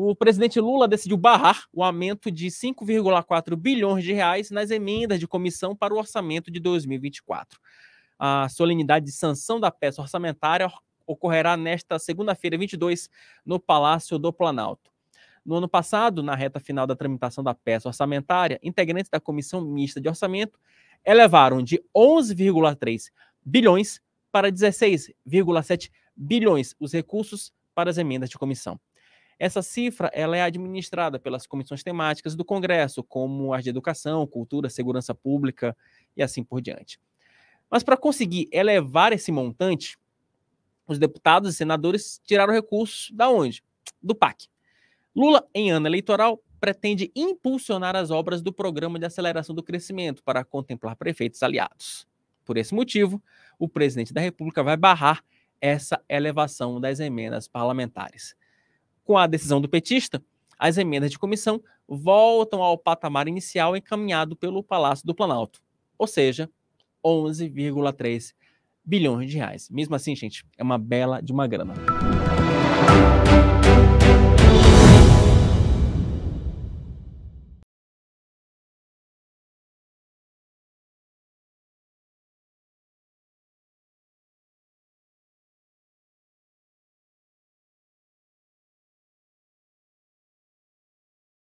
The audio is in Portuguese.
o presidente Lula decidiu barrar o aumento de 5,4 bilhões de reais nas emendas de comissão para o orçamento de 2024. A solenidade de sanção da peça orçamentária ocorrerá nesta segunda-feira, 22, no Palácio do Planalto. No ano passado, na reta final da tramitação da peça orçamentária, integrantes da Comissão Mista de Orçamento elevaram de 11,3 bilhões para 16,7 bilhões os recursos para as emendas de comissão. Essa cifra ela é administrada pelas comissões temáticas do Congresso, como as de educação, cultura, segurança pública e assim por diante. Mas para conseguir elevar esse montante, os deputados e senadores tiraram recursos da onde? Do PAC. Lula, em ano eleitoral, pretende impulsionar as obras do Programa de Aceleração do Crescimento para contemplar prefeitos aliados. Por esse motivo, o presidente da República vai barrar essa elevação das emendas parlamentares. Com a decisão do petista, as emendas de comissão voltam ao patamar inicial encaminhado pelo Palácio do Planalto, ou seja, 11,3 bilhões de reais. Mesmo assim, gente, é uma bela de uma grana.